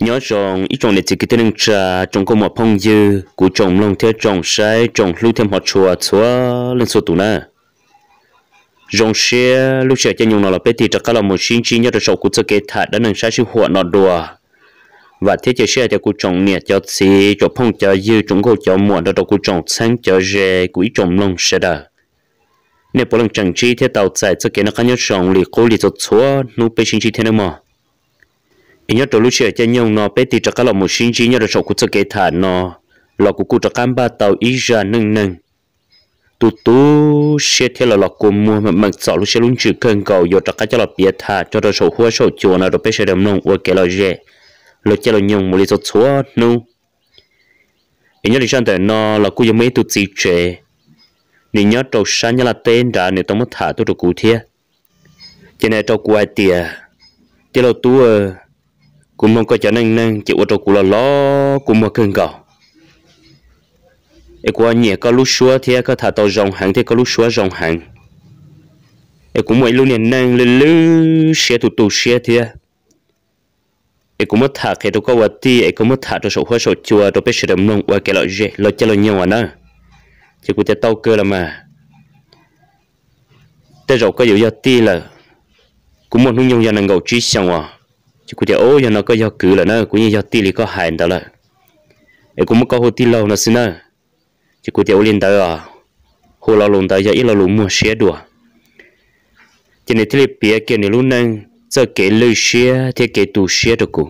nhớ rằng ít trồng để chỉ cái tên trà trồng có một phong dư của trồng lông thế trồng sai trồng lưu thêm họ chùa chúa lên số tủ na rong xe lúc trẻ cho nhung nó là bé thì chắc là một sinh chi nhất là sau cũng sẽ kế thả đã nâng sai sự hộ nó đùa và thế chế xe cho cụ trồng nè cho xí cho phong cho dư chúng cô cho muộn đó cụ trồng sáng cho rè quỹ trồng lông xe đà nè bộ lần chẳng chi thế tàu chạy cho kế nó khá nhớ sòng lì cố lì cho chúa nụ bé sinh chi thế nữa mà ít nhớ lúc trẻ cho nhung nó bé thì chắc là một sinh chi nhất là sau cũng sẽ kế thả nó là cụ cụ cho cam ba tàu ý ra nâng nâng tu tu xe thế là lọc cùng mua mà sợ lúc xe luôn chữ cần cầu vô trắc cái cho là bia thả cho rồi sổ hoa sổ chùa nào rồi bây giờ đầm nông ôi kể là dễ lo cho là nhung một lý do chúa nu nhớ lý sang tới nó là cú giống mấy tu chỉ trẻ nên nhớ trâu sáng nhớ là tên đã nếu tao mất thả tôi được cụ thiê cho nên trâu quay tiề cho là tu cũng mong có cho năng năng chịu trâu cụ là lo cũng mà cần cầu e qua nhẹ có lúc xua thì có thả tàu dòng hàng thì có lúc xua dòng hàng e cũng mỗi lúc nền năng lên lư xe tụt tụ xe thì e cũng mất thả cái tôi có vật thì e cũng mất thả tôi sổ hoa sổ chùa tôi bê sự đầm nông và cái loại gì loại chơi loại nhau à nó chứ cũng chơi tàu cơ là mà tới rồi có dụ do ti là cũng một muốn nhung do nàng gầu trí xong à chứ cũng chơi ô do nó có do cử là nó cũng như do ti thì có hại đó là e cũng mất có hồ ti lâu nó xin nữa chỉ có chỉ lên tới à hồ lao lùng tới giờ ít lao lùng mua xe đùa chỉ này thì bia kia này luôn nâng giờ cái lưỡi xe thì cái tủ xe được cụ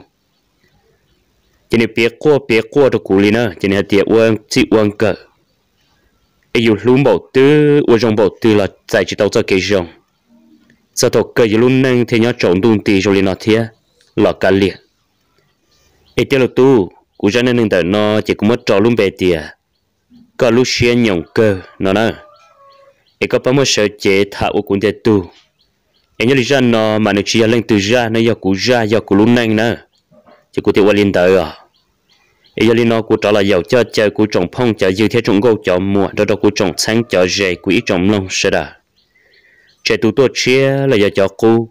chỉ nên bia qua bia qua được cụ liền à chỉ này tiệt uang chỉ uang cờ ai dùng lùm bảo tư uống dùng bảo tư là giải chỉ đâu giờ cái dùng, giờ thọ cờ giờ luôn nâng thì nhớ chọn đun tì rồi liền nó thế là cả liền ai tiệt là tu cụ cho nên nâng tới nó chỉ cũng mất trò luôn bề tiệt có lúc xe nhộng cơ nó nè em có bao một sợ chế thả u cũng thế tu em nhớ ra nó mà nó chỉ lên từ ra nó do cũ ra do cũ luôn nhanh nè chỉ cũ tiêu qua liên tới à em nhớ nó cũ trả là giàu cho chơi cũ trồng phong chợ dư thế trồng gấu chợ mua đó đó cũ trồng sáng chợ rẻ cũ ít trồng lông sẽ đà chế tu tôi chia là giờ chợ cũ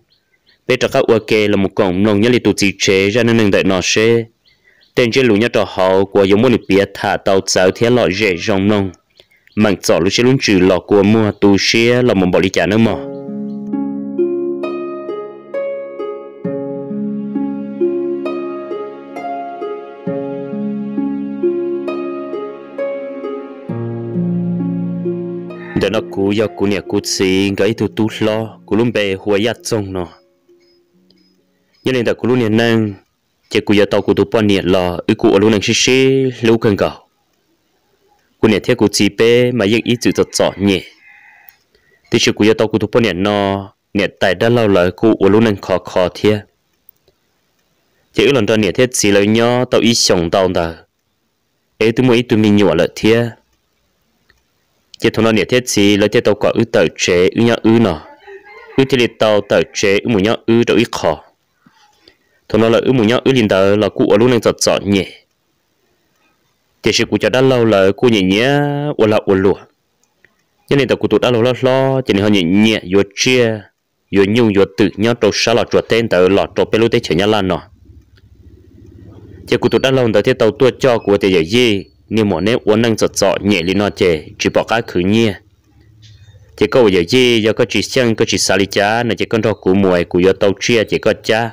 bây giờ các ok là một cổng nông nhớ li tu chỉ chế ra nên đợi nó sẽ tên chế lũ nhà trò họ của giống môn bia thả tàu sáu thiên lọ dễ dòng nông mảng trọ lúc chế luôn trừ lọ của mua tu xe là một bỏ đi trả nước mỏ để nó cú do cú nhà cú xí cái tu tu lo cú luôn bè huế yết trông nó nhưng đến là cú luôn nhà năng chỉ cú giờ tàu cú tụ bọn nhiệt là ư cú ở lúc này xí xí lúc cần gạo cú nhiệt theo cú chỉ bé mà yên ý chữ thật rõ nhỉ thì chỉ cú giờ tàu cú tụ bọn nhiệt nó nhiệt tại đã lâu lại cú ở lúc này khó khó thiệt chỉ ư lần đó nhiệt theo chỉ lời nhớ tàu ý sống tàu đó ấy tụi mày tụi mình nhỏ lại thiệt chỉ thằng nó nhiệt theo chỉ lời theo tàu có ư tàu chế ư nhớ ư nọ ư thì tàu tàu chế ư mỗi nhớ ư đâu ít khó thằng nó là ứ mù nhau ứ linh tờ là cụ ở lúc này giật giật nhẹ chỉ sự cụ cho đã lâu là cụ nhẹ nhẹ ủa là ủa lùa nhân này tờ cụ tụt đã lâu lo lo chỉ này họ nhẹ nhẹ vừa chia vừa nhung vừa tự nhau trâu xa là chuột tên tờ lọt trâu pelu tết chở nhau lan nọ chỉ cụ tụt đã lâu tờ thiết tàu tua cho cụ tờ giải gì nhưng mà nếu uốn năng giật giật nhẹ linh nọ chè chỉ bỏ cái khử nhỉ chỉ có giải gì giờ có chỉ sang có chỉ xả xài chả là chỉ con trâu cụ mồi cụ do tàu chia chỉ có cha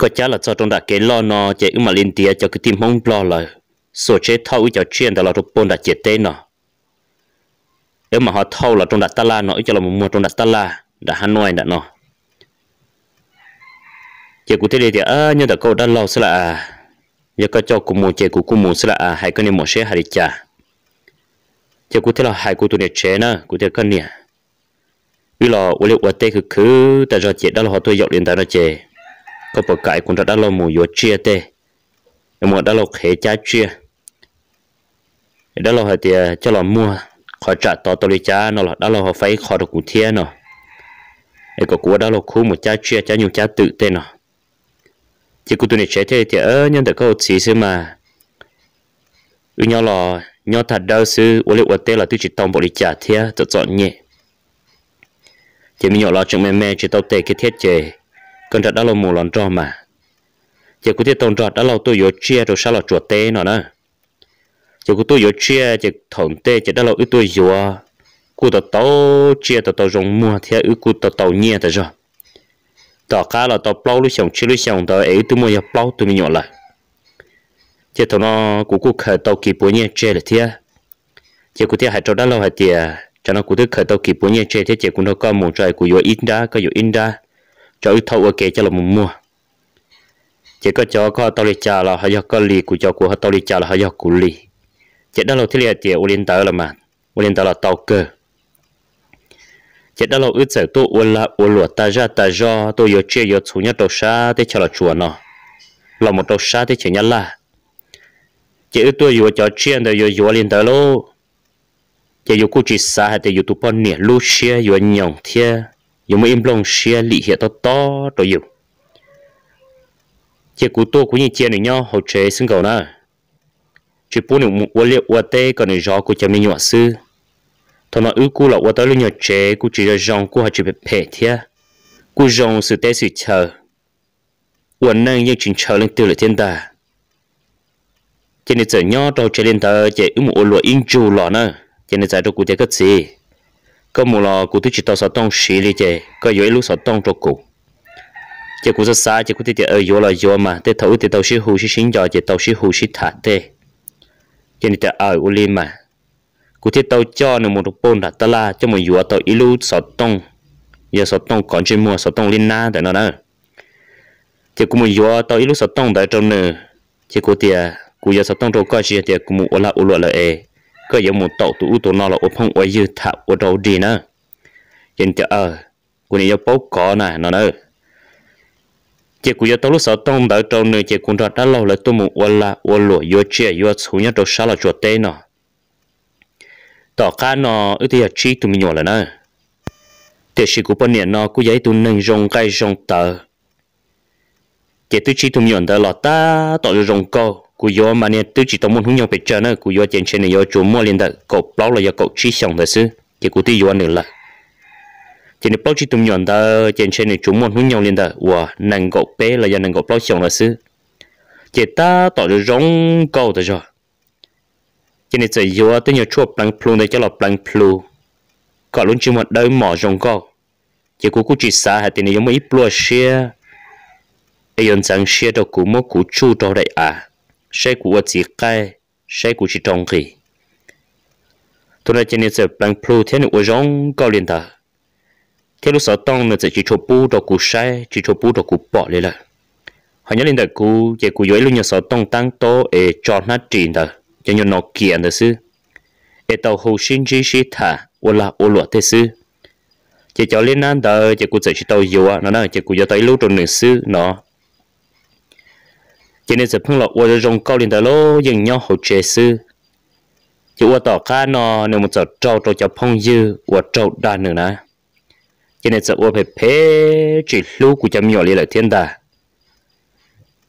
có chả là cho trong đã kế lo nó chạy mà lên tía cho cái tim mong lo là số chế thâu cho chuyên đó là rụp bồn đã chết tê nó nếu mà họ thâu là trong đặt ta la nó cho là một mùa trong đặt ta la đã hà nội đã nó chị cụ thế đi thì à nhưng đã câu đã lâu sẽ là à giờ có cho cụ mù chị cụ cụ mù sẽ là à hay cái này một xe hay đi chả chị cụ thế là hai cụ tụi này chế nữa cụ thế cái này vì là ủa liệu ủa tê cứ cứ ta do chị đã là họ tôi dọc đến tại đó chế có bậc cải cũng đã lo mù yếu chia tê mà đã lo khế cha chia đã lo hỏi thì cho lo mua khỏi trả to tôi cha nó là đã lo họ phải khỏi được cụ thiên nó em có của đã lo khu một cha chia cha nhiều cha tự tê nó chỉ cụ tôi này chế thế thì ơ nhân được có chỉ xí mà ừ nhau lo nhau thật đau sư ủa liệu tê là tôi chỉ tông bộ đi trả thế tự chọn nhẹ chỉ mình nhỏ lo chuyện mẹ mẹ chỉ tao tê cái thiết chế cần trật đã lâu mù lòn trò mà chỉ có thể tồn trọt đã lâu tôi yếu chia rồi sao là chuột tê nó nè chỉ có tôi yếu chia chỉ thổn tê chỉ đã lâu ít tôi yếu cụ tàu tàu chia tàu tàu rồng mua thì ít cụ tàu tàu nhẹ tới rồi tàu cá là tàu bao lúc sòng chỉ lúc sòng, tàu ấy tôi mua nhà bao tôi mới nhỏ lại chỉ thằng nó cụ cụ khởi tàu kỳ bốn nhẹ chơi là thế chỉ có thể hai trò đã lâu hai tiền cho nó cụ thể khởi tàu kỳ bốn nhẹ chơi thế chỉ cũng nó có một trời của yếu ít đã có yếu ít đã cho ít thâu ở cho là một mua chỉ có cho có tao đi trả là họ có lì của cho của tao đi trả là họ của lì chỉ đó là thế là chỉ uốn tới là mà uốn tới là tao cơ chỉ đó là ít sợ tôi uốn là uốn lụa ta ra ta do tôi yếu chơi yếu chủ nhất đầu xa thế cho là chùa nó là một đầu xa thế chỉ nhất là chỉ ít tôi yếu cho chuyện đời yếu yếu lên tới lô chỉ yếu cũng chỉ xa hay thì yếu tụi con nè lúc xưa yếu nhộng thiệt im xia hiện to to 有没有弄些理些都多都有。chỉ cú tôi cũng như chia này nhau hỗ chế sinh cầu na chỉ bố nữa một liệu vật tế còn nữa gió của cha mình nhỏ sư thằng nó ư cú là vật tế luôn nhỏ chế cú chỉ là dòng cú hay chỉ bị phe thia cú dòng sự tế sự chờ quần năng nhưng chỉ chờ lên từ là thiên ta chỉ nên chờ nhau đâu chơi lên ta chỉ ư một lụa in chủ lọ nữa chỉ nên chờ đâu cú chơi cái gì có mù lò cụ tôi chỉ tao sợ tông xì đi chơi có yếu lúc sợ tông cho cụ chơi cụ rất xa chơi cụ thì ở yếu là yếu mà thế thấu thì tao xí hù xí xính giờ chơi tao xí hù xí thả thế chơi thì ở u li mà cụ thì tao cho nó một bồn đặt ta la cho một yếu tao yếu lúc sợ tông giờ sợ tông còn chơi mua sợ tông lên na tại nó đó chơi cụ một yếu tao yếu lúc sợ tông tại trong nữa chơi cụ thì à, cụ giờ sợ tông rồi coi chơi thì cụ một là u lọ là e cơ giống một tổ tụ tổ nó là ô phong ô dư thả ô đầu đi nữa yên cho ờ cô này bố có nè nó nữa chỉ cô giờ tao lúc sau tông đỡ trâu nơi chỉ cô ra đã lâu là tôi muốn ô la ô lụa vô chia vô số nhất đầu sao là chuột tên nó tỏ cá nó ư thì chi tụi mình nhỏ là nữa thì chỉ cô bên nó cô giấy tụi nâng rong cây rong tờ chỉ tôi chỉ tụi mình nhỏ là ta tỏ rong câu cú gió mà nè tứ chỉ tông muốn hướng nhau phải chơi nữa cú gió trên trên này gió chủ mua liền đặt cậu báo là do dạ cậu chỉ xong rồi chứ thì cú tí gió nữa là trên này báo chỉ tông nhọn ta trên trên này chủ môn hướng nhau liền đặt wow nàng cậu bé là do dạ nàng cậu báo xong rồi chứ chỉ ta tỏ được rong câu rồi rồi trên này giờ gió tới nhiều chuột bằng plu này cho là bằng plu cậu luôn chưa một đời mỏ rong câu chỉ cú cú chỉ xa hay thì này giống mấy plu xia ai nhận sang xia đâu cú mua cú chu đâu đấy à sai của chỉ cái sai của chỉ trong khi tôi nói trên sẽ bằng plu thế này của giống cao liền ta thế lúc sau tông nó sẽ chỉ cho bu đồ của sai chỉ cho bu đồ của bỏ lên là họ nhớ lên ta cũ chỉ của dưới lúc nhà sau tông tăng to để cho nó trình ta cho nhau nó kiện được sư để tàu hồ sinh chỉ chỉ thả ô là ô lụa thế sư chỉ cho lên nan đời chỉ của sẽ chỉ tàu dừa nó nói chỉ của giờ tới lúc trong nửa sư nó cho nên giờ phong lộc qua rong câu liền đó lô dừng nhau hậu chế sư chỉ qua tỏ cá nó nếu một giờ trâu trâu cho phong dư qua trâu đa nữa nè cho nên giờ qua phải phê chỉ lưu của chấm nhỏ liền lại thiên đà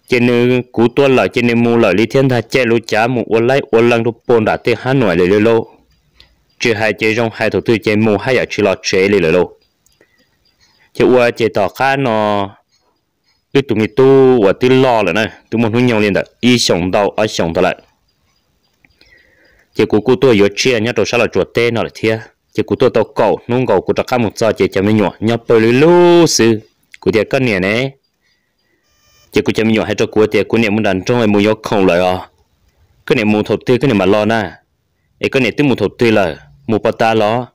cho nên cú tuân lại cho nên mua lại đi thiên đà chơi lú chả một qua lấy qua lăng đúc bồn đã tới hà nội liền lô chỉ hai chế rong hai thủ tư chế mua hai giờ chỉ lo chơi liền lô chỉ qua chế tỏ cá nó lúc tụi mình tu và tí lo là này tụi mình hướng nhau lên đó ý sống đâu ở sống đó lại chỉ cú cú tôi yếu chia nhá đồ sao là chuột tê nó là thia tôi tao cầu nung cầu cú ta cá một giờ chỉ chấm nhỏ nhá bơi lưới lú sư cú tiệt cân nè nè chỉ cú chấm nhỏ hay cho cú tiệt cú nè muốn trong hay muốn yếu không lại à. cái này muốn thầu tư cái này mà lo na cái này tư muốn thầu tư là muốn bắt ta lo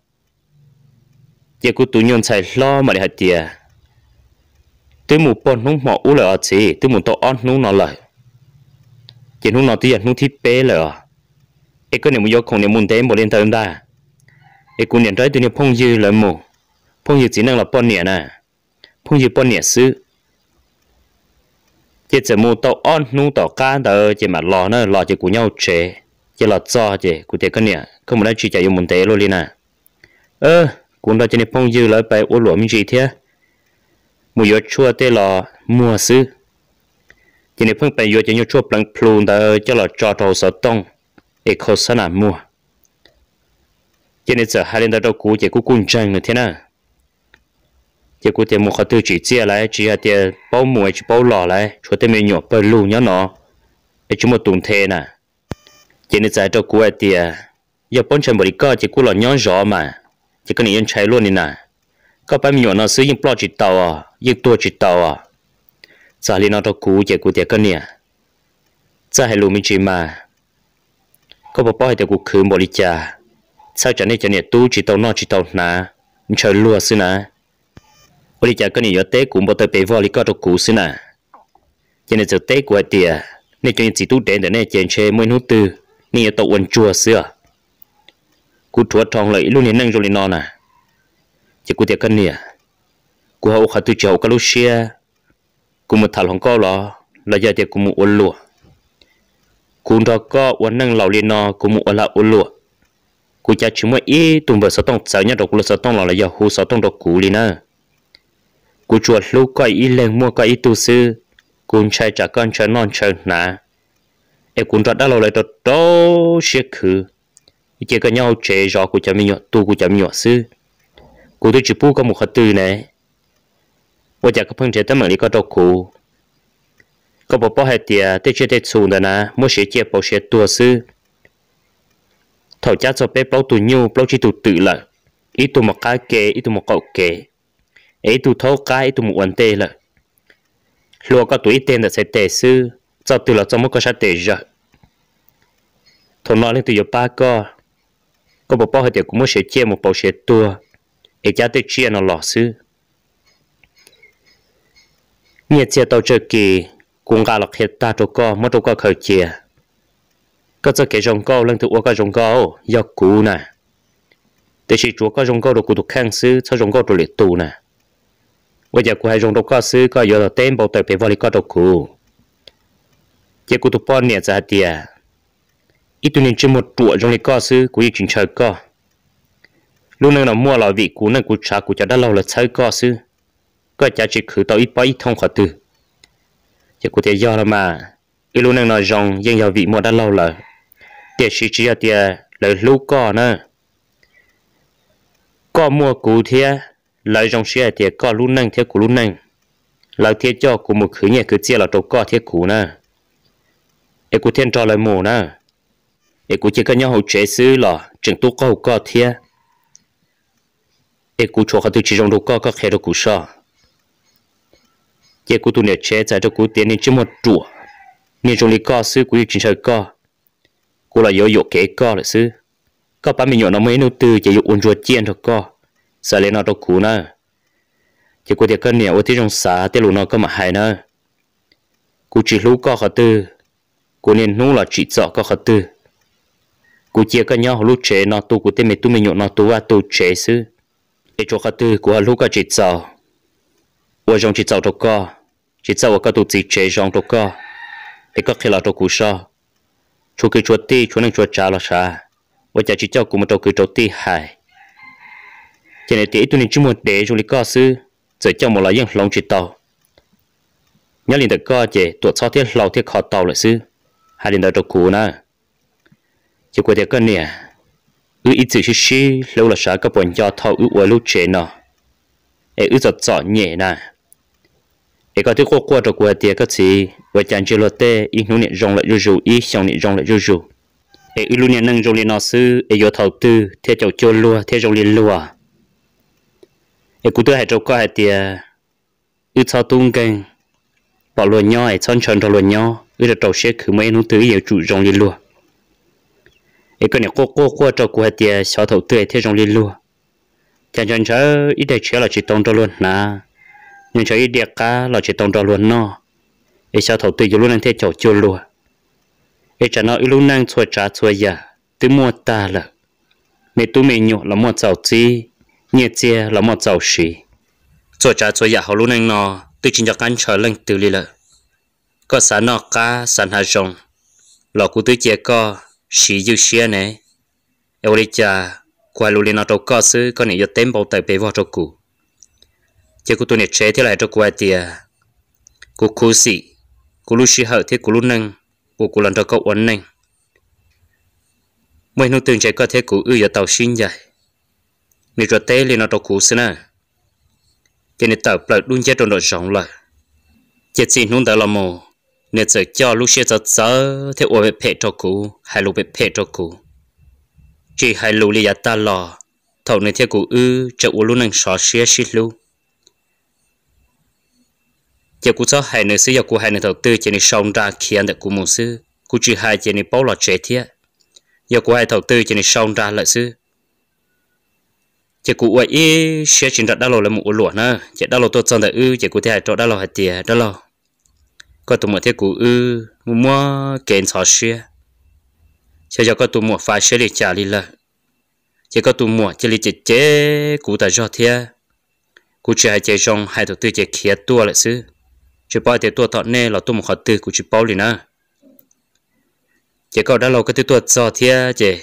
chỉ cú tụi nhon xài lo mà để hạt tiệt tôi muốn bọn nung mỏ u lại gì? chị tôi muốn tao ăn nung nó lại chỉ nung nó tiền nung thịt bê lại à ấy cái này muốn vô không này muốn thêm một lên tâm ta ấy cũng nhận trái tôi này phong dư lại mù phong dư chỉ năng là bọn nè nè phong dư bọn nè sư chỉ chỉ muốn tao ăn nung tao cá tao chỉ mà lo nữa lo chỉ của nhau chế chỉ là cho chỉ cụ thể cái này không muốn nói chuyện chạy vô muốn thế luôn đi nè ơ cũng đó chỉ nên phong dư lại bài u lụa mình gì thế มูยอชั่วเตลอมัวซื้อทีนี้เพิ่งไปยอจะยอชั่วปลังพลูนแต่จะหลอจอดเอาสตองเอกโฆษณามัวทีนี้จะหาเรื่องตัวกูจะกูกุ้งจังเลยทีน่ะจะกูเตมูเขาตื้อจีเจียไรจีอาเตเป้าหมวยจีเป้าหล่อไรชัวเตมีหยอเปิดลูเนาะเนาะไอจุ่มตุนเทน่ะทีนี้จะตัวกูไอเตียอย่าป้นฉันบริกรจะกูหล่อย้อนจอมาจะก็หนียันใช้ล้วนนี่น่ะ có bao nhiêu nó sử dụng bao nhiêu tàu à dùng tua chỉ tàu à giờ liền nó đâu cú chạy cú tiệt cái này, giờ hay lùi mình chỉ mà có bao bao hay tiệt cú khử bỏ đi cha sao chẳng này chẳng này tu chỉ tàu nọ chỉ tàu nà mình chơi lùa xí nà bỏ đi cha cái nè giờ té cũng bao tới bể vò đi có đâu cú xí nà cho này giờ té của tiệt nên cho nên chỉ tu đến để nên chèn chê mỗi nút tư nên giờ tàu quần chùa xưa cú chúa thong lại luôn nên năng rồi nó nà chỉ có thể cân nhỉ cô hậu khát tôi chậu cái lúc xia cô một thằng không có lo là giờ thì cô một ôn lụa cô đó có ôn năng lão liên nó cô một ôn là ôn lụa cô cha chúng mà ý tụng vào sáu tông sáu nhà độc là sáu tông là giờ hồ sáu tông độc cũ liền nè cô chuột lúc coi ý lên mua coi ý tu sư cô trai trả con trai non trai nà em cũng đã lâu lại đó đó sẽ khử chỉ cần nhau chế rõ của cha mình nhỏ tu của cha mình nhỏ sư cô tôi chụp có một khát tư này bây giờ có phương trẻ tâm lý có đâu cụ có bộ bỏ hết tiền tết chơi tết xuống đó na, mua sẻ chia bỏ sẻ tua sư thảo cha cho bé bao tù nhiêu bao chi tù tự là, ít tù một cái kề ít tù một cậu kề ấy tù thâu cái ít tù một vấn tê lợi lúa có tù ít tên là sẽ tệ sư cho từ là cho mất có sát tệ rồi thằng nói lên từ giờ ba co có bộ bao hết tiền cũng mua sẻ chia một bao sẻ tua để cha tôi chia nó lọ sư nhẹ chia tàu chơi kì cũng gà lọc hết ta chỗ có, mất chỗ có khởi chia có chơi cái rồng co lần thứ qua cái rồng co do cũ nè để chỉ chúa có rồng co đồ cụ tục khang sư cho rồng co đồ liệt tù nè bây giờ cụ hai rồng đồ co sư coi giờ là tên bầu tẩy phải vào đi co đồ cụ chỉ cụ tục pon nhẹ ra tiệt ít tu nên chỉ một trụ rồng đi co sư cụ chỉ chính chờ co lúc nãy nó mua lò vị cú này cú trà cú chả đã lâu là chơi co sư có chả chỉ khử tao ít bao ít thông khỏi từ giờ cú tiền do là mà ít lúc nãy nó rằng dân giàu vị mua đã lâu là tiền chỉ chỉ là tiền lấy lúc co nữa co mua cú thế lời rằng xia tiền co lúc năng thế cú lúc năng lấy thế cho cú một khử nhẹ cứ chia là trâu co thế cú nè cái cú thiên cho lại mù nè cái cú chỉ cần nhau hậu chế sư là chừng tu co hậu co thế e cú chua khát chỉ trong đồ có có khe đồ cú sa chế cú tu nè chế tại đồ cú tiền nên chỉ một trụ nên trong lý có sư cú chỉ sợ có cú là yếu yếu kế có là sư có bán mình nhỏ nó mấy nô tư chế yếu uốn ruột chiên thôi có sợ lên nó đồ cú nè chế cú tiền cân nè ô tí trong xã tiền lù nó có mà hay nè cú chỉ lú có khát tư cú nên nú là chỉ sợ có khát tư cú chia cái nhau lúc chế nó tu cú tiền mình tu mình nhỏ nó tu và tu chế sư e cho khát tư của lúc cả chỉ sau và trong chỉ sau đâu có chỉ sau và các tụt chị chế trong đâu có e các khi là đâu cú sao chú cứ chuột ti chú nên chuột chả là sa và chả chỉ cho cũng một đầu cứ đầu ti hại cho nên tí tụi nên chỉ muốn để chúng lấy có sư giờ cho một là những lòng chỉ tàu nhớ liền được có chế tuột sau thiết lâu thiết khó tàu là sư hai liền được đầu cú na chỉ có thể cân nè ư ít chữ xí lâu là sáng các bọn cho thâu ư uống lúc chế nọ ê ư giọt giọt nhẹ nè ê có thứ khô qua rồi qua tiệt các chị và chàng chơi lót tê ý hữu niệm rong lại rú rú ý xong niệm rong lại rú rú ê ư luôn niệm nâng rong lên nọ sư ê vô thâu tư thế chầu chơi lúa thế rong lên lúa ê cú tư hai trâu qua hai tiệt ư sao tung kênh bỏ luôn nhau ê chọn chọn rồi luôn nhau ư là trâu xe cứ mấy nụ tứ yêu chủ rong lên lúa 一个人过过过照顾下点小头对这种的路，像像这一点车了去动着轮呐，你这一点 cá 了去动着轮喏，一小头对一路能在走走路，一只那一路能错扎错呀，都莫打了，没都没牛了莫早起，日子了莫早睡，错扎错呀好路能喏，都真叫干扯冷丢哩了，个啥那 cá 啥那种，老古都结个。chỉ yêu xe này em đây cha qua lối lên đâu có sự có này giờ tem bảo tài bê vào cho cụ chỉ cụ tôi này chế thế lại cho cụ thì cụ cố sĩ cụ lũ sĩ hậu thế cụ lũ năng cụ cụ lần đầu cậu uốn năng mấy nô tương chế có thế cụ ư giờ tàu xin dài nếu cho té lên đâu cụ xí nè cái này tàu bật đun chết trong đội sóng là chết xin không tàu làm mồ nè giờ cho lúc xe giờ giờ thế ôi bị phê cho cụ hay lúc bị phê cho cụ chỉ hai lúc lý ta lò thầu nè thế cụ ư cho ôi lúc năng sợ xe xí lúc giờ cụ cho hai nè sư giờ cụ hai nè thầu tư chỉ nên sống ra khi anh được cụ một sư cụ chỉ hai chỉ nên bảo lọ chế thiệt giờ cụ hai thầu tư chỉ nên sống ra lại sư chỉ cụ vậy ý sẽ chỉ đặt đa lô là một lụa nữa chỉ đa lô tôi chọn đại ư chỉ cụ thể cho đa lô hạt tiền đa lô có tụi mua thế cụ ư mua kén xó xia cho cho có tụi mua phải xia để trả đi là chỉ có tụi mua chỉ là chỉ chế cụ ta cho thế cụ chỉ hay chế trong hai tụi tôi chỉ khía tua là xứ chỉ bao thì tua thọ nè là tụi mua khó tư cụ chỉ bảo liền à chỉ có đã lâu cái tua cho thế chỉ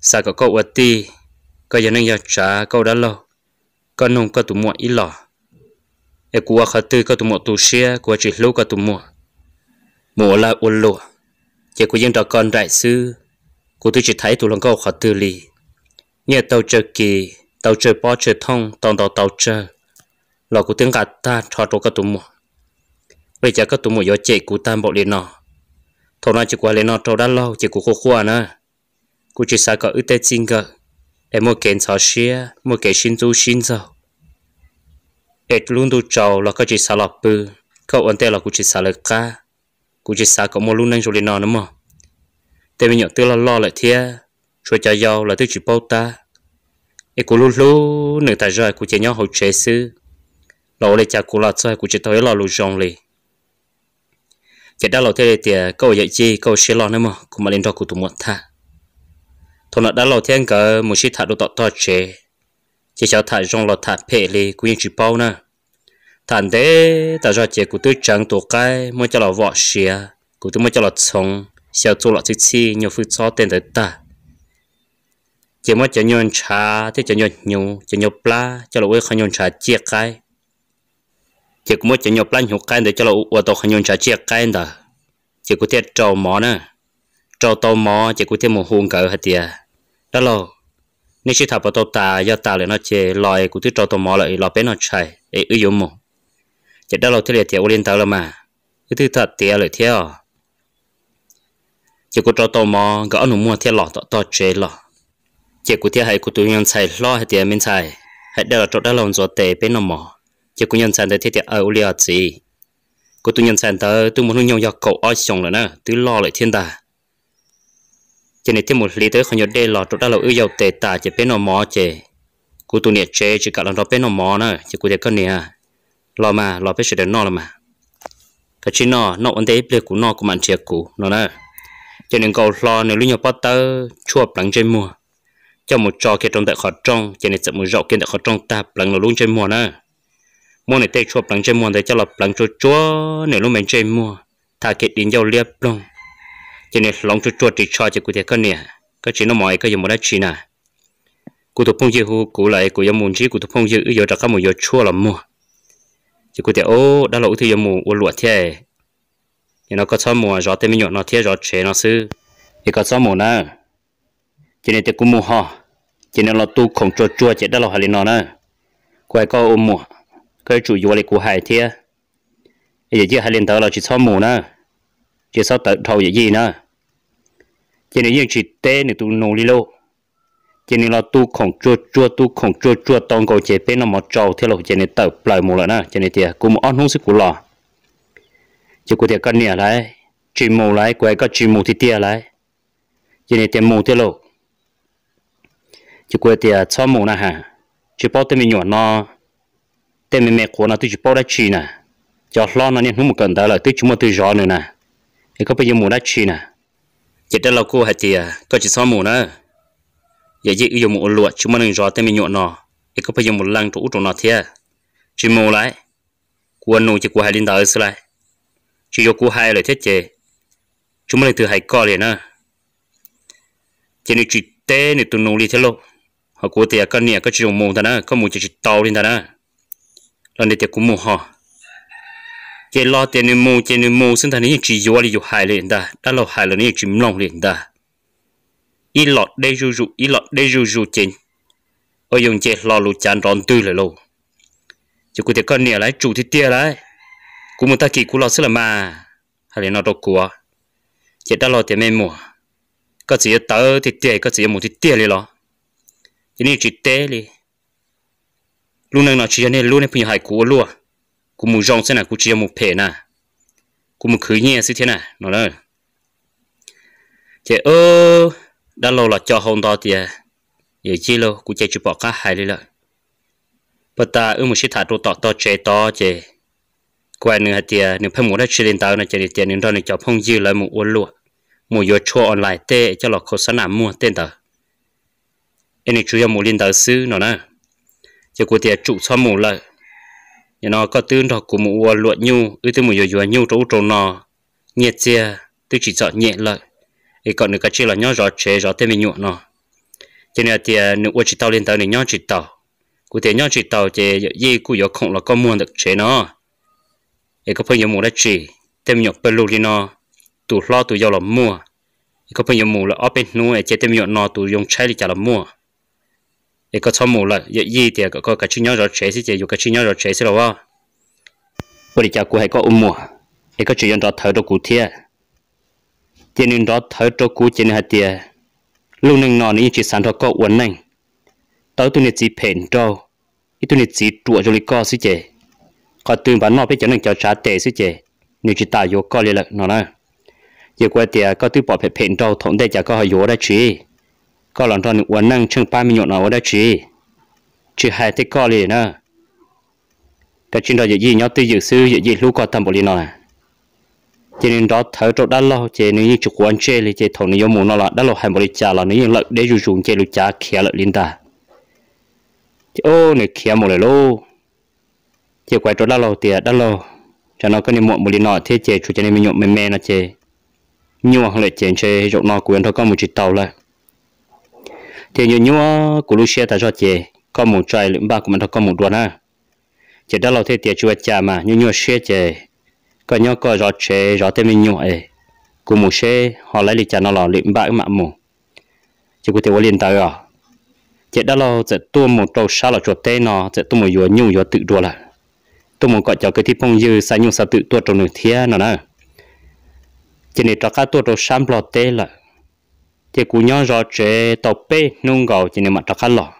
sao có cậu ở ti có giờ nên giờ trả cậu đã lâu có nông có tụi mua ít lọ e kua khatu ka tu mo tu shia kua chỉ lu ka tu mo mo la u lu chỉ kua dân trò con đại sư cô tu chỉ thấy tu lang câu khatu li nhờ tàu chơi kỳ tàu chơi bó chơi thong tàu tàu tàu chơi lò cô tiếng gạt ta cho trò ka tu e mo bây giờ ka tu mo yo chạy cô tam bộ liền nọ thổ nói chỉ qua liền nọ trâu đã lâu chỉ cô khô khua nữa cô chỉ sao có ưu tế chính cơ em mua kiện sao shia mua kiện xin du xin sao et luôn tu chầu là có chỉ xả lọc bự cậu anh ta là cũng chỉ xả lực cá, cũng chỉ xả cậu mua luôn nên rồi lên nó nữa mà tại vì nhỏ tư là lo lại thia rồi cha giàu là tư chỉ bao ta e cô luôn luôn nửa tài rồi cũng chỉ nhau hậu chế sư lão lấy cha cô là chơi cũng chỉ thấy là lù rong lì chỉ đã lâu thế thì cậu dạy chi cậu sẽ lo nữa mà cũng mà lên đó cũng tụi một tha nãy đã lâu thế anh cả một chiếc thà đồ tọt tọt chế chỉ cho thả rong lọt thả phê lì quyên chỉ bao nè thằng đế ta cho chị cụ tư chẳng tổ cái mới cho lọ vọ xìa cụ tư mới cho lọ sống xéo chỗ lọ chi chi nhiều phương cho tên tới ta chỉ mới cho nhon cha, thế cho nhon nhu cho nhon pla cho lọ với không nhon cha chia cái chỉ cũng mới cho nhon pla nhiều cái để cho lọ ô tô không nhon cha chia cái đó chỉ cụ thiết trâu mỏ nè trâu tàu mỏ chỉ cụ thiết một hùng cỡ hết tiệt đó rồi nên chỉ thà bảo tàu ta do ta lại nó chê lòi cũng thứ cho tàu mò lại lo bé nó chạy ấy ưu dụng mồ chỉ đó là thế liệt thì liên tàu là mà cái thứ thật thì lại theo à. chỉ có cho tàu mò gõ nụ mua theo lọ tàu tàu chế lọ chỉ có theo hay của tụi nhân xài lo hay tiền mình xài hay đó là chỗ đó là do tệ bên nó mò chỉ có nhân xài tới thế thì ở ô liên gì của tụi nhân xài tới tụi muốn nhau do cậu ở xong rồi nè tụi lo lại thiên ta chỉ nên thêm một lý tới không nhớ đây là chỗ đó là ưu dầu tệ tả chỉ bên nó mò chè cú tu nhiệt chế chỉ cả lần đó bên nó mò nữa chỉ cú để con nè lo mà lo phải sự để nó là mà cái chuyện nó nó ổn thế ple cú nó cũng mạnh chè cú nó nè, cho nên cầu lo nếu lúc nhau bắt tớ chua bằng trên mùa cho một trò kia trong đại khó trong cho nên một rậu kia đại khó trong ta bằng nó luôn trên mùa nữa mua này tê chua bằng trên mùa thì cho là bằng chua chua nếu lúc mình trên mùa thà kia đến dầu liệp luôn cho nên lòng chút chuột thì cho cụ thể cái nè cái chuyện nó mỏi cái gì mà đã chuyện à cụ thuộc phong dư hú cụ lại cụ yếm muốn chỉ cụ thuộc phong dư yêu cho các mùi yêu chua lắm mua chỉ cụ thể ô đã lỗi thì yếm muốn uốn lụa thế thì nó có sao mùa gió tây mình nhọn nó thế gió chế nó sư thì có sao mùa nè cho nên thì cũng mua ho cho nên là tu không chua chua chỉ đã hà hài nó nè quay có ôm mùa cái chủ yếu là cụ hài thế bây giờ chứ hài lên tàu là chỉ sao mùa nè chỉ sao tàu thầu gì nè chỉ nên những chỉ tê nên tu nô đi lô chỉ nên là tu khổng chua chua tu khổng chua chua tông cầu chế bên nó mà trâu thế là chỉ nên tẩu lại một lần nữa chỉ nên tiệt cũng ăn hung sức của lò chỉ có tiệt cân nhẹ lại chỉ mù lại quay các chỉ mù thì tiệt lại chỉ nên tiệt mù thế lô chỉ có tiệt cho mù nè hà chỉ bảo tên mình nhỏ nó tên mình mẹ của nó tôi chỉ bảo đã chỉ nè cho lo nó nên không cần tới là tôi chúng mà tôi rõ nữa nè cái có bây giờ mù đã chỉ nè chỉ đó là cô hả chị à có chỉ xóa mù nữa giờ chị yêu mù luộc chúng mình rõ tên mình nhộn nọ thì có phải dùng một lần trụ trụ nọ thế chỉ mù lại quân nô chỉ của hai linh đạo sư lại chỉ do của hai lời thiết chế chúng mình từ hai co liền nữa chỉ nên chỉ té nên tụ nô li thế lộ họ của tiệt con nè có chỉ dùng mù ta nữa có mù chỉ chỉ tàu linh ta nữa lần này tiệt cũng mù họ cái lo tiền nên mua tiền nên mua xin thằng này chỉ vô là vô hại liền ta đã lo hại là này chỉ mông liền ta ít lọt đây rú rú ít lọt đây rú rú tiền ở dùng chế lo lụt chán rón tư lại lâu chứ cụ thể con nè lại chủ thì tia lại cũng muốn ta kỳ cụ lo sức là mà hay là nó đâu của chế đã lo tiền mê mùa có chỉ tớ thì tia có chỉ một thì tia liền lo cho nên chỉ tê liền luôn này nó chỉ cho nên luôn này phải hại của luôn cũng muốn rong thế nào cũng chỉ một phe nè cũng muốn khử nhẹ thế thế nè nó đó thế ơ đã lâu là cho hôm đó thì à, giờ chỉ lo cũng chạy chụp bỏ cả hai đi rồi bất ta ở một chiếc thả đồ tọt to chế to chế quay nửa thì à, nửa phải một đã chơi điện tàu này chơi điện tiền nửa đó này cho phong dư lại một uốn lụa một yếu chua online tê cho lọ khẩu sản mua tên tờ anh ấy chủ yếu một liên tờ sư nó nè chỉ có tiền chụp cho à, một lời nhà nó có tương đó của mụ luận nhu ư tư một dừa dừa nhu trâu trâu nó nhẹ chia tư chỉ sợ nhẹ lợi thì còn được cái chi là nhó rõ chế rõ thêm mình nhuộn nò cho nên thì nữ qua chỉ tàu lên tàu thì nhó chỉ tàu cụ thể nhó chỉ tàu thì gì cũng có không là có mua được chế nó thì có phải nhiều mù đã chỉ thêm nhọ bê lù đi nó tụ lo tụ dầu là mua có phải nhiều mù là ở bên nuôi chế thêm nhọ nó tụ dùng chai đi trả là mua 一个草木了，一一点个个个青鸟肉吃些，就有个青鸟肉吃些了哇。我哋家姑系个乌木，一个只用到头到古天，今年到头到古今年系点，六年那年只三到个稳能，到 tu 年只平到，一 tu 年只多就哩个些只，个 tu 把那边只能叫茶地些只，你只大有个哩了，喏呢，一个点个 tu 把平平到，同地只个系有得吃。có lần thôi uốn năng chừng ba mươi nhọn nào đó chỉ chỉ hai thế co liền nữa cái chuyện đó gì nhau tư dự sư gì lúc có tâm bộ liền nói cho à. nên đó thở trộn đã lo cho nên như quan chơi thì chơi thầu nhiều muốn nó là hai bộ đi trả là nếu lợi để dù chơi lúc trả kia lợi liên ta ô này kia một lời lô chơi quay trộn đã lo tiền đã lo cho nó có nên muộn một liên nọ thế chơi chủ cho nên mình nhộn mềm mềm chơi nhưng mà không chơi chơi chỗ nó quyền thôi có một chiếc tàu lại thì nhiều nhau của lũ xe ta cho chị có một trai lưỡng ba của mình có một đoạn ha chị đã lâu thế tiệt chuột chả mà nhiều nhau xe chị có nhau có rõ chế rõ thêm mình nhiều ấy của một xe họ lấy lịch trả nó là lưỡng ba mà mù chị có thể có liên tới à chị đã lâu sẽ tua một trâu sao là chuột tên nó sẽ tua một vừa nhiều vừa tự đùa là tôi một gọi cho cái thịt phong dư sai nhung sao tự tua trong nửa thía nó nè chị này cho cá tua trong sam lọt tê lại thì cú nhau rõ chế tàu bê nung gạo trên nên mặt trọc khá lọ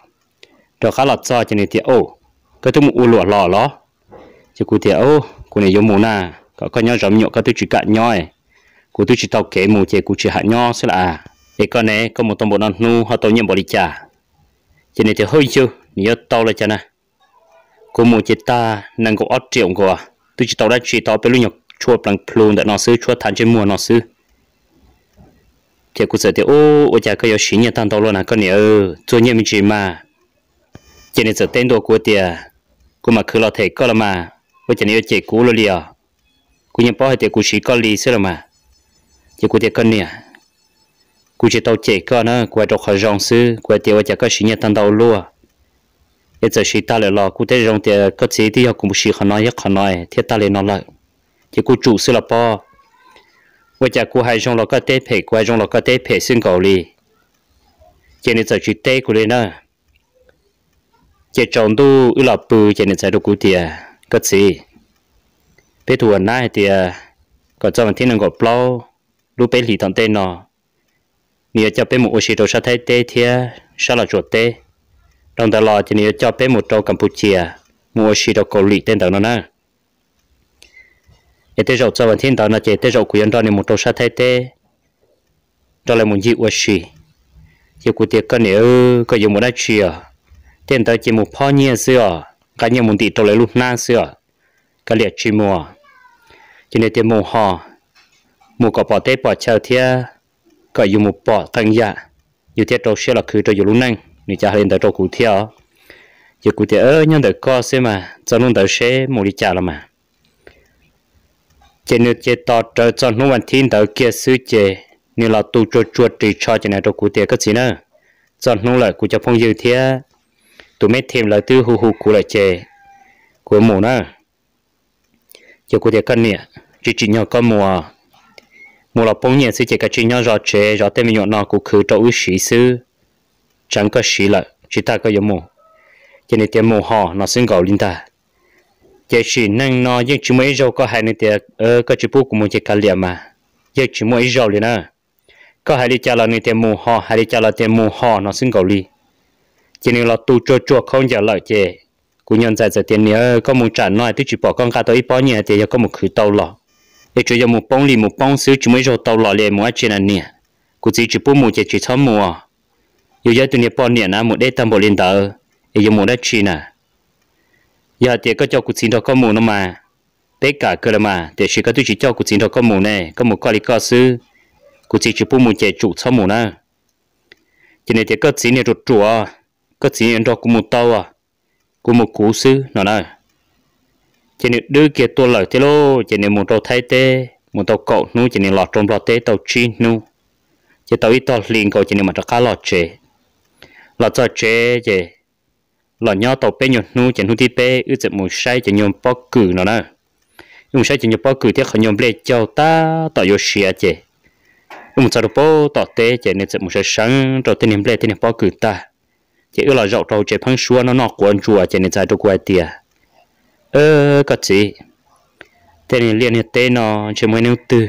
trọc khá lọ cho trên nên tiệt ô cái thứ mù lọ lọ lọ chỉ cú tiệt ô cú này giống mù na có con nhau rõ nhọ có thứ chỉ cạn nhau ấy cú thứ chỉ tàu kế mù chỉ cú chỉ hạ nhau sẽ là để à. con này có một tông bộ non nu họ tàu nhiệm bỏ đi trả trên nên tiệt hơi chưa nhớ tàu là chả na cú mù chỉ ta nâng cổ ót triệu của tôi chỉ tàu đã chỉ tàu bên lúc nhọc chua bằng plum để nó ซื้อ chua thán trên mùa nó ซื้ thì cũng sợ thì ô ô cha cái yếu xí nhà thằng tao luôn là con nhớ cho nhà mình chỉ mà chỉ nên sợ tên đồ của tiệt cô mà cứ lo thấy có mà ô cha này chỉ cú luôn liền cô nhận bao thì cô xí con lì xí mà chỉ cô tiệt con nè cô chỉ tao chỉ con nữa cô đâu khỏi rong xứ cô tiệt ô cha cái xí nhà thằng tao luôn ít giờ xí ta lại lo cô thấy rong tiệt có gì thì họ cũng xí khó nói khó nói thiết ta lại nói lại chỉ cô chủ xí là bao 我家古海上了个地皮，古海上了个地皮新搞哩，今年就去地古哩呢，这种都一老布，今年才都古地啊，个子，别图那地啊，个早晚天能个包，路边里头地呢，你要边木石头沙滩地贴，沙拉做地，让得了今年要边木到柬埔寨，木石头搞里等等了呢。để tới rậu cho vận thiên đó nó chỉ tới rậu của dân đó này một trâu sát thay tê đó là một dị quá xì thì cụ tiệc con nếu có dùng một đá chì à tên đó chỉ một pho nhia xưa cái nhiều một tỷ trâu lấy lúc na xưa cái liệt chì mùa cho nên tiền mùa hò mùa có bỏ tê bỏ chào thia có dùng một bỏ tăng dạ như thế trâu sẽ là cứ trâu dùng lúc năng người cha lên tới trâu cụ thia chỉ cụ tiệc ơ nhân đời co xem mà cho luôn tới sẽ một đi chả là mà chế nữ chế tỏ trở cho nó hoàn thiên tờ kia sư chế như là tu cho chuột trì cho chế này đâu cụ tiệt cái gì nữa cho nó lại cụ cho phong dư thế tụi mấy thêm lại tư hù hù cụ lại chế của mù nữa cho cụ tiệt cái nè chỉ chỉ nhau con mùa mùa là phong nhiên sư chế cái chỉ nhau rõ chế rõ tên mình nhọn nó cụ khử cho ưu sĩ sư chẳng có sĩ lại chỉ ta có giống mù chế này tiệm mù họ nó xin gạo linh ta giờ chỉ năng nó giờ chỉ mỗi rau có hai nên thì ờ có chỉ bố của mình chỉ cần liền mà giờ chỉ mỗi rau liền à, có hai đi chả là nên thì mù họ hai đi chả là thì mù họ nó xin cầu li chỉ nên là tu cho chua không giờ lợi chè cũng nhận ra giờ tiền nữa có một trả nói tức chỉ bỏ con cá tới bỏ nhẹ thì giờ có một khử tàu lọ để cho giờ một bông li một bông xíu chỉ mỗi rau tàu lọ liền mua chuyện là nè cũng chỉ chỉ bố mù chỉ chỉ thấm mua, à giờ tôi tụi nè bỏ nè na một đế tâm bồ lên tờ giờ mua đế chi nè giờ thì có cho cuộc chiến đó có mù nó mà bé cả cơ mà để chỉ có tôi chỉ cho cuộc chiến đó có mù này có một coi lý có sư cuộc chiến chỉ bu mù chạy chủ sau mù nữa cho nên thì có chiến này rụt chùa có chiến này đó cũng một tàu à cũng một cú sư nó nữa cho nên đưa kia tôi lời thế lô cho nên một tàu thay tê một tàu cậu nu cho nên lọt trong lọt tê tàu chi nu cho tàu ít tàu liền cậu cho nên mà tàu cá lọt chế lọt cho chế chế là nhau tàu pe nhột nu chẳng nu ti pe ư chợ mù say chẳng nhom bao cử nó nè ư say chẳng nhom bao cử tiếc khỏi nhom lệ chào ta tỏ yo xia chè ư mù sao bao tỏ tê chè nên chợ mù say sáng tỏ tên niệm lệ tên niệm bao cử ta chè ư là dạo tàu chè phăng xua nó nọ của anh chùa chè nên chả đâu quay tia ơ cái gì tên niệm liên niệm tên nó chè mới nêu tư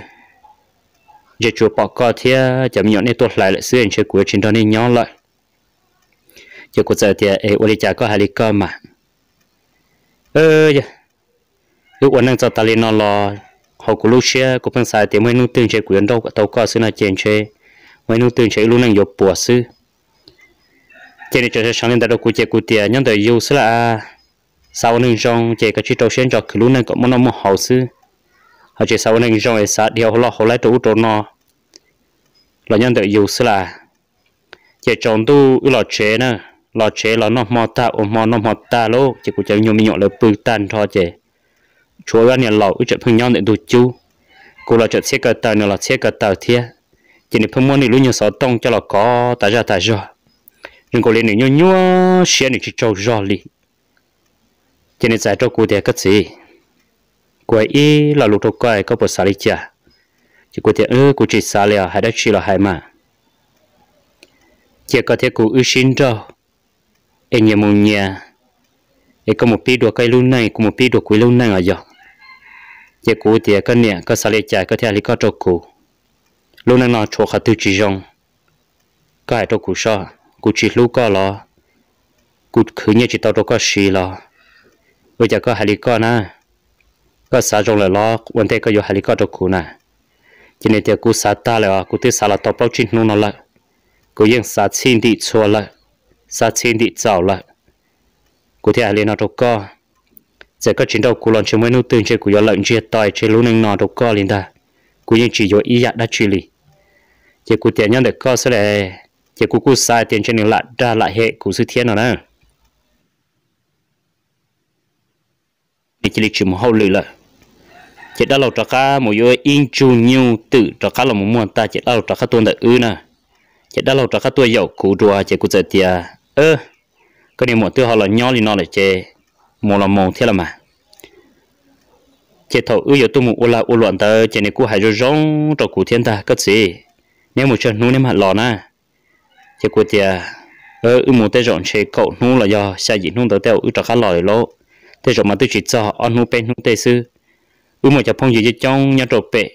chè chùa bỏ co thia chè nhọn nên tuột lại lại xưa chè của trên đó nên nhau lại chỉ eh, có giờ thì ấy ôi chả có hai lý mà ơ eh, lúc ổn năng cho ta lên nó lo họ của lúc xưa của phân thì mới nung tương chế quyển đâu tàu có xưa nào chèn chế mới nung tương chế lúc năng dục bùa sư này cho sẽ sáng lên đã đâu của chế của tiền nhân đời là sau nung trong chế cái chuyện đầu sen cho cái lúc năng có món nó một hậu sư họ chế sau nung trong ấy sát điều họ lo họ lấy trụ trụ nó là nhân đời yêu xưa là chế chọn tu là chế nữa lò chế lò nó mò ta ôm mò nó mò ta lô chỉ có chơi nhiều mình nhọn là bự tan cho chế chúa ra nhà lò ít chợ phương nhau để đủ chú cô là chợ xe cả tàu nữa là xe cả tàu thiệt chỉ nên phương muốn này luôn nhớ sáu tông cho là có ta ra ta ra nhưng cô lên nhiều nhiều xe này chỉ cho rõ li chỉ nên giải cho cô để cái gì quay ấy là lục đầu quay có bộ xả đi chả chỉ có thì ư cô chỉ xả liền hay đã chỉ là hai mà chỉ có thể cô ưu sinh rồi em nhà mông nhà em có một pi đồ cây lâu nay có một pi đồ quỳ lâu nay ở giờ giờ cũ thì cái nhà có xài chả có thể lấy có trâu cũ lâu nay nó chỗ khát tư chỉ rong có ai trâu cũ sao cũ chỉ lâu có lo cũ khứ nhà chỉ tao trâu có xì lo bây giờ có hai lý có na có sáu rong là lo vấn đề có nhiều hai lý có trâu cũ na cho nên thì cũ xả ta là cũ tự xả là tao bao chín nó là cũ yên xả xin đi xua lại sa xin đi chào lại cụ thể là nó đâu có giờ có chiến đấu của lon chơi mới nút tương chơi của do lệnh chia tay chơi lũ nâng nó đâu có liên ta cụ nhưng chỉ do ý dạ đã truy lý, giờ cụ thể nhân được có sẽ là giờ cụ cụ sai tiền trên những lại ra lại hệ của sư thiên rồi nè chỉ lịch chỉ một hậu lì lại chỉ đã lâu trả cá một yêu in chu nhiều tự trả cá là một muôn ta chỉ lâu trả cá tuôn đại ư nè chỉ đã lâu cho các tuổi dầu cũ rùa chỉ cũ giờ tiệt ơ cái niệm một thứ họ là nhỏ thì nó là chê một là một thế là mà chế thầu ư giờ tôi muốn ula u loạn ta chế này cũ hải rồi rong cho cũ thiên ta cất gì nếu một chân nu nếu hạt lò na chế cũ tiệt ơ ư một tay rộng chế cậu nu là do xa dị nu tới teo ư cho khá lò lỗ thế rộng mà tôi chỉ cho ăn nu bên nu tay sư ư một chập phong gì cho trong nhà trộn bể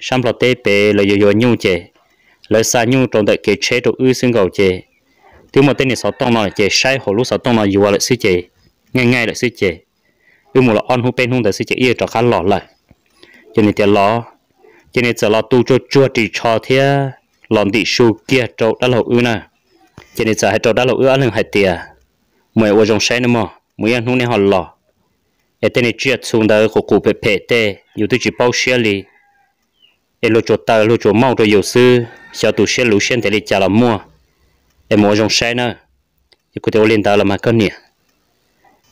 xăm lò tê bể là yo yo nhu chế lấy xa nhung trong đại kế chế độ ư sinh cầu chế thứ một tên này sáu tông nói chế sai hồ lúc sáu tông nói vừa lại sư chế ngay ngay lại sư chế ư một là on hu bên hung đại sư chế yêu cho khá lọ lại cho nên tiền lọ cho nên giờ lọ tu cho chưa chỉ cho thế lọn đi su kia trâu đã lậu ư nè cho nên giờ hai trâu đã lậu ư ăn hai tiền mày ở trong sai nữa mà mày ăn hung này họ lọ cái tên này chia xuống đời khổ cụ bề bề tê, nhiều thứ chỉ bao xe li, ở lô chỗ ta lô chỗ mau rồi nhiều sư mua mua mua em xe xe thì thì thì cô cô lên ăn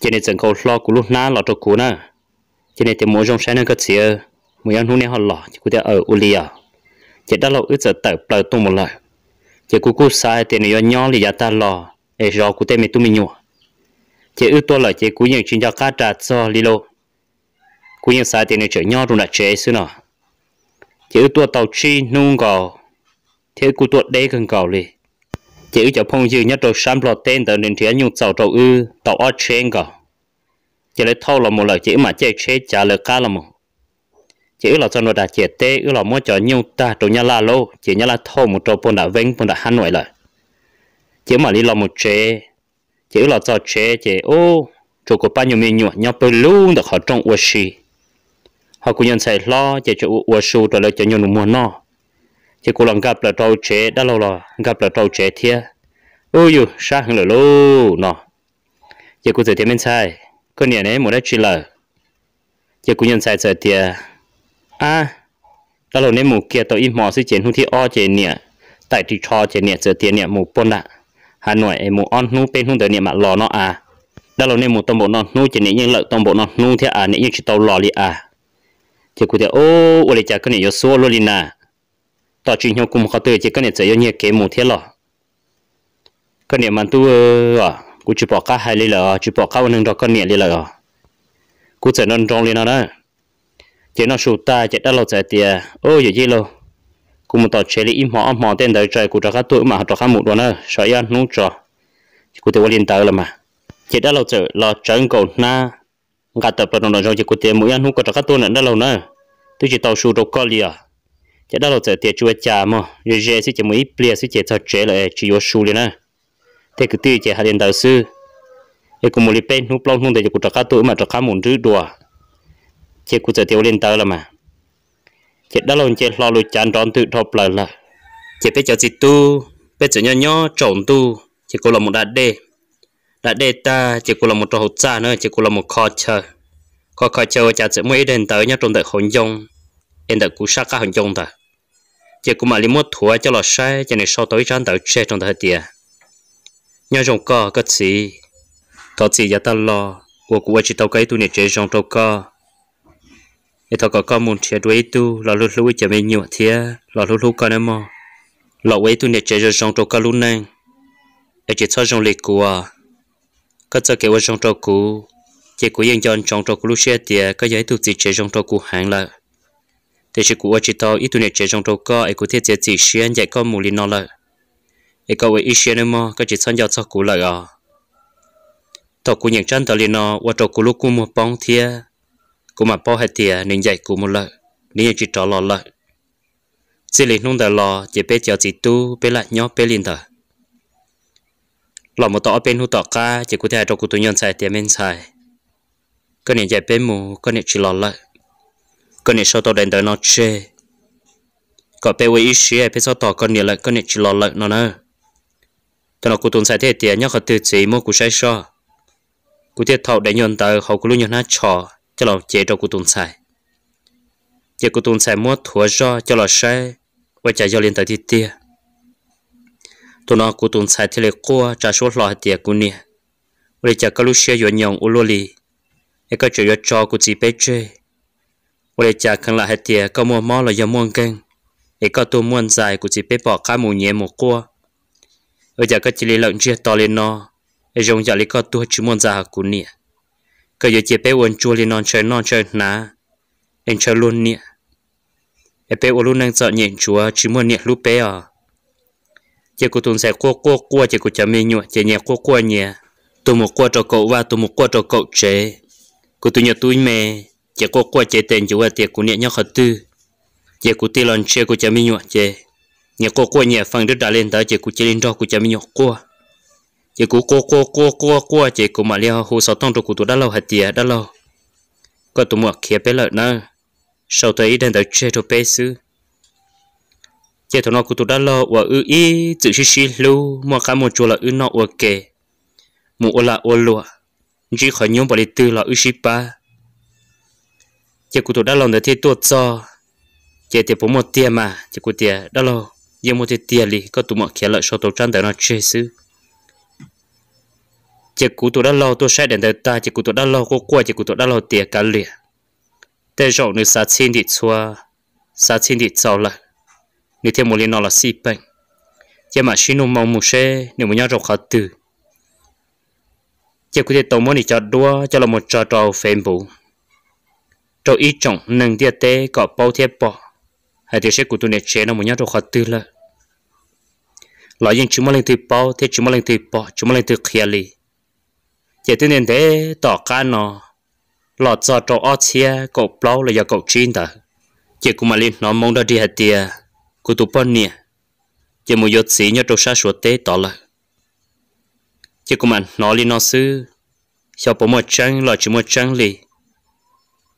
cái lo lo của lúc là là gì ở chỉ đó là ước giờ tập lại tụm một lời chỉ cô cú sai thì nó nhỏ lì ta lo để rõ cô tên mới tụm mình nhua chỉ ước tôi là chỉ cú những chuyện cho cá trà cho lì lô cú những sai thì nên chở nhỏ luôn là chế xí nọ chỉ ước tôi tàu chi nung gò thế cụ tuột đây cần cầu lì chỉ cho phong dư nhất rồi xăm lọt tên tờ nên thế nhung tàu tàu ư tàu ở trên cả chỉ lấy thâu là một lời chỉ mà chơi chế trả lời cá là một chỉ là cho nó đã chết tê ư là muốn cho nhung ta trụ nhà la lô chỉ nhà la thâu một trâu bồn đã vén bồn đã hắn nổi lại chỉ mà đi là một chế chỉ là cho chế chế ô chỗ của bao nhiêu mình nhọ nhau bơi luôn được họ trong uất họ cũng nhận sai lo chế cho uất xù rồi lại cho nhung mua nó จะกูลองกับประตูเชดได้หรอกับประตูเชเทีย โอ้ยช่างเลยลูกน้อจะกูจะเทียนไม่ใช่คนเนี่ยเนี่ยหมดได้ชิลเลอ์จะกูยังใส่เสื้อเทียอ่ะแล้วเนี่ยหมูเกียตัวอีหมอสิเจนหุ่นที่อ้อเจนเนี่ย แต่ที่ชอเจนเนี่ยเสื้อเทียนเนี่ยหมูปนอะหาหน่วยไอหมูอ้อนนู้เป็นหุ่นเดียเนี่ยมาหล่อเนาออ่ะแล้วเนี่ยหมูตมบนนู้เจนเนี่ยยังเลิกตมบนนู้เทียอ่ะเนี่ยยังชิโตหล่อเลยอ่ะจะกูจะโอ้อะไรจะก็เนี่ยโยโซ่ลุลินา ta chỉ nhau cùng khó tới chỉ cái này chỉ nhau cái một thế là cái này mà tu à cũng chỉ bỏ cá hai lì là chỉ bỏ cá một đó cái này lì là cũng chỉ nông trong lên đó chỉ nó sụt ta chỉ đã lâu chạy tiề ôi giờ gì lâu cũng một tao chơi lì im hoa họ tên đời trời cũng cho cá tuổi mà cho cá một đó nữa sợ yên nút trò cũng tiêu liên tới là mà chỉ đã lâu chạy là trấn cầu na gạt tập vào trong đó rồi chỉ cũng tiêu mỗi ăn hút có cho cá tuổi nữa đã lâu nữa tôi chỉ tàu sụt đâu có lì à จะได้เราจะเตียช่วยจ่ามั้งเรื่อยๆสิจะมีเปลี่ยนสิจะทอดเจเลยชิโยชูเลยนะเทคือตีจะหาเรียนดาวซื้อเอกุมลิเป็นนุปลองหุ่นแต่จะกูตะก้าตัวมาตะก้าหมุนรื้อดัวเจกูจะเตียวเรียนเตอร์ละมาเจได้เราเจรอลุจานร้อนตื่นทบเลยละเจไปเจอจิตตู้ไปเจอย่อย่อโจนตู้เจกูเราหมดดัดเดดัดเดตาเจกูเราหมดตัวหัวจ่าเนอะเจกูเราหมดคอเชอคอคอเชอจะจะไม่เดินเตอร์เนี่ยตรงแต่ขนยงเอ็นแต่กูชักก้าขนยงแต่ chỉ cũng mà lấy mua thua cho lọ sai cho nên sau tối chán tàu che trong thời tiệt nhau trong co có gì có gì giờ ta lo của của chỉ tàu cái tu này chơi trong tàu co để thọ có con muốn chơi đuổi tu lọ lú lú chơi mấy nhiều thia lọ lú lú con em mà lọ quấy tu này chơi trong tàu co luôn nè để chỉ cho trong lịch của có cho cái trong tàu cũ chỉ của yên trong trong tàu cũ lúc xe tiệt có giấy tu gì chơi trong tàu cũ hàng là thế chỉ của chỉ tao ít tuổi trẻ trong đầu có ai có thể dễ chỉ xuyên dạy con mù lì nó lợi ai có ai xuyên mà có chỉ sang giao cho cụ lợi à tao cũng nhận chân tao lì nó và tao cũng lúc cũng một bóng thia cũng mà bao hết thia nên dạy cũng một lợi nên chỉ trò lo lợi chỉ lì nung đời lo chỉ biết cho chỉ tu bé lại nhó bé liền thôi lọ một tọ bên hút tọ ca chỉ có thể tao cũng tự nhận sai tiền mình sai có này dạy bên mù có này chỉ lo lợi con này sau tao đền tới nó chê có bé với ý sĩ ấy sau tao con này lại con này chỉ lo lợi nó nữa tao nó cố tốn sai thế tiền nhá khó tự chỉ mua cú sai so cú thiệt thầu để nhận tờ, hậu cú luôn nhận hát trò cho lòng chế cho cú tốn sai chế cú tốn sai mua thua do cho lòng sai và trả cho liên tới thì tiền tụi nó cú tốn sai thì lại qua trả số lọ tiền cú nè rồi trả các lúc xe dọn nhộng u lô lì cái chuyện cho cú chỉ biết chơi có 我哋家肯啦系啲，个么猫了要摸根，一个多摸在，估计被宝卡木捏摸过。ở giờ cái chỉ lấy lợn chia to lên nó, ở trong giờ lấy có tua chú muốn dài học cún nè, cái giờ chỉ bé uốn chua lên non chơi non chơi ná, anh chơi luôn nè, em bé uốn luôn năng sợ nhện chúa chỉ muốn nè lúc bé à, chỉ cô tuần sẽ cua cua cua chỉ cô chả mi nhụa chỉ nhẹ cua cua nhẹ, tôi một qua cho cậu và tôi một qua cho cậu chế, cô tôi nhớ tôi mè, chỉ có qua chế tiền chủ qua tiệc của nhẹ nhau khẩn tư chỉ của tiền lần chơi của cha mình nhọt chế nhà cô qua nhà phẳng đứa đã lên tới chỉ của chế lên đó của cha mình nhọt qua chỉ của cô cô cô cô cô chỉ của mà leo hồ sáu tông rồi của tôi đã lâu hết tiệt đã lâu có tụi mua kia bé lợn nữa sau thấy đến tới chơi rồi bé xứ chế thằng nó của tôi đã lâu và ư ý tự xí xí lu mua cả một chỗ là ư nó ok mua là ô lụa chỉ khỏi nhóm bảo đi tư là ư xí ba chỉ cụ tụ đã lòng để thi tuột cho chỉ thì bố một tiền mà chỉ cụ tiền đã lo giờ một tiền li có tụ một kia lợi số tổ trang để nó chơi xứ chỉ cụ tụ đã lo tôi sẽ đến đời ta chỉ cụ tụ đã lo cô qua chỉ cụ tụ đã lo tiền cả liền thế rồi người sát xin thì xóa sát xin thì sao lại người thêm một liên nó là si bệnh chỉ mà xin ông mong một xe nếu mà nhau rồi khó từ chỉ cụ thể tổng môn thì cho đua cho là một trò trò phèn bụng rồi ý trọng nâng địa tế có bao thế bỏ hay thì sẽ của tôi này chế nó một nhát rồi khó tư lơ lại những chúng mà lên từ bao thế chúng mà lên từ bao chúng mà lên từ kia li giờ tôi nên thế tỏ cá nó lọt cho trâu ở xe cậu bao là do cậu chín ta chỉ cũng mà lên nó mong đã đi hết tiề của tụi bọn nè chỉ một giọt xí nhớ trâu sát suốt tế tỏ là chỉ cũng mà nó lên nó xứ, sau bốn một chăng là chỉ một chăng li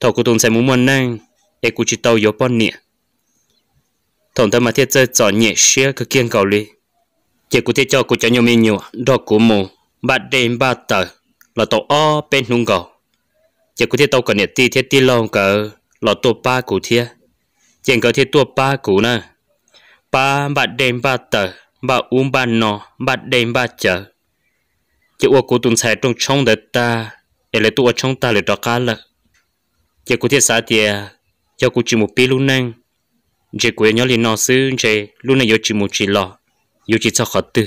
thầu cô tùng sẽ muốn muốn năng để cô chỉ tàu yếu bọn nè thằng ta mà thiết chơi chọn nhẹ xe cứ kiên cầu đi chỉ cô thiết cho cô cho nhiều mình nhiều đó cô mù bạn đêm ba tờ là tàu o bên hùng cầu chỉ cô thiết tàu cần nhẹ ti thiết ti lòng cờ là tàu ba cụ thiết chỉ có thiết tàu ba cụ nè ba bạn đêm ba tờ ba uống ba nọ bạn đêm ba chờ chỉ ô cô tuần sai trong trong đất ta để lại tụ ở trong ta để đó cá lợi giờ cụ thiết xã thì giờ cụ chỉ một pí luôn nè giờ cụ nhớ liền nó sư giờ luôn này giờ chỉ một chỉ lọ giờ chỉ sao khó tư